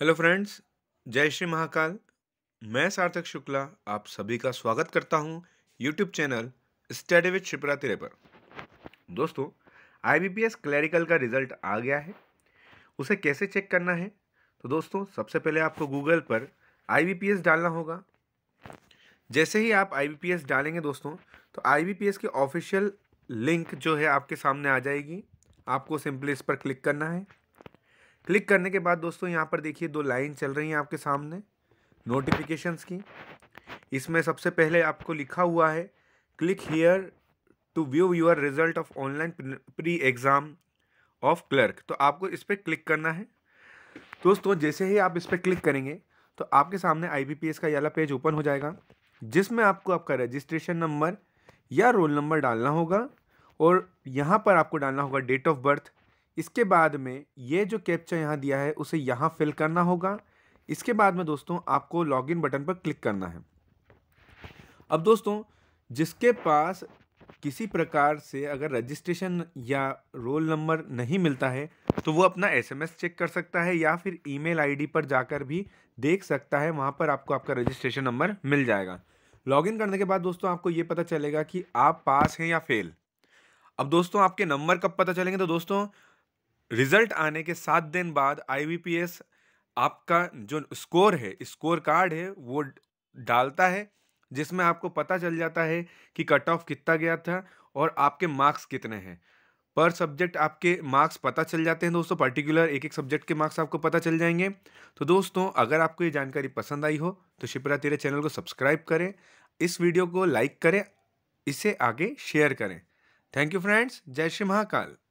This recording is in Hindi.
हेलो फ्रेंड्स जय श्री महाकाल मैं सार्थक शुक्ला आप सभी का स्वागत करता हूं YouTube channel study with Shipra तिरे पर दोस्तों आईबीपीएस क्लैरिकल का रिजल्ट आ गया है उसे कैसे चेक करना है तो दोस्तों सबसे पहले आपको गूगल पर आईबीपीएस डालना होगा जैसे ही आप आईबीपीएस डालेंगे दोस्तों तो आईबीपीएस की ऑफिशियल लिंक जो है आपके सामने आ जाएगी आपको सिंपली इस पर क्लिक करना है क्लिक करने के बाद दोस्तों यहाँ पर देखिए दो लाइन चल रही हैं आपके सामने नोटिफिकेशंस की इसमें सबसे पहले आपको लिखा हुआ है click here to view your result of online pre exam of clerk तो आपको इस पर क्लिक करना है दोस्तों जैसे ही आप इस पर क्लिक करेंगे तो आपके सामने आई का याला पेज ओपन हो जाएगा जिसमें आपको आपका रजिस्ट्रेशन नंबर या रोल नंबर डालना होगा और यहाँ पर आपको डालना होगा डेट ऑफ बर्थ इसके बाद में ये जो कैप्चा यहाँ दिया है उसे यहाँ फिल करना होगा इसके बाद में दोस्तों आपको लॉगिन बटन पर क्लिक करना है अब दोस्तों जिसके पास किसी प्रकार से अगर रजिस्ट्रेशन या रोल नंबर नहीं मिलता है तो वो अपना एसएमएस चेक कर सकता है या फिर ईमेल आईडी पर जाकर भी देख सकता है वहाँ पर आपको आपका रजिस्ट्रेशन नंबर मिल जाएगा लॉगिन करने के बाद दोस्तों आपको ये पता चलेगा कि आप पास हैं या फेल अब दोस्तों आपके नंबर कब पता चलेंगे तो दोस्तों रिजल्ट आने के सात दिन बाद आईबीपीएस आपका जो स्कोर है स्कोर कार्ड है वो डालता है जिसमें आपको पता चल जाता है कि कट ऑफ कितना गया था और आपके मार्क्स कितने हैं पर सब्जेक्ट आपके मार्क्स पता चल जाते हैं दोस्तों पर्टिकुलर एक एक सब्जेक्ट के मार्क्स आपको पता चल जाएंगे तो दोस्तों अगर आपको ये जानकारी पसंद आई हो तो शिप्रा तेरे चैनल को सब्सक्राइब करें इस वीडियो को लाइक करें इसे आगे शेयर करें थैंक यू फ्रेंड्स जय श्री महाकाल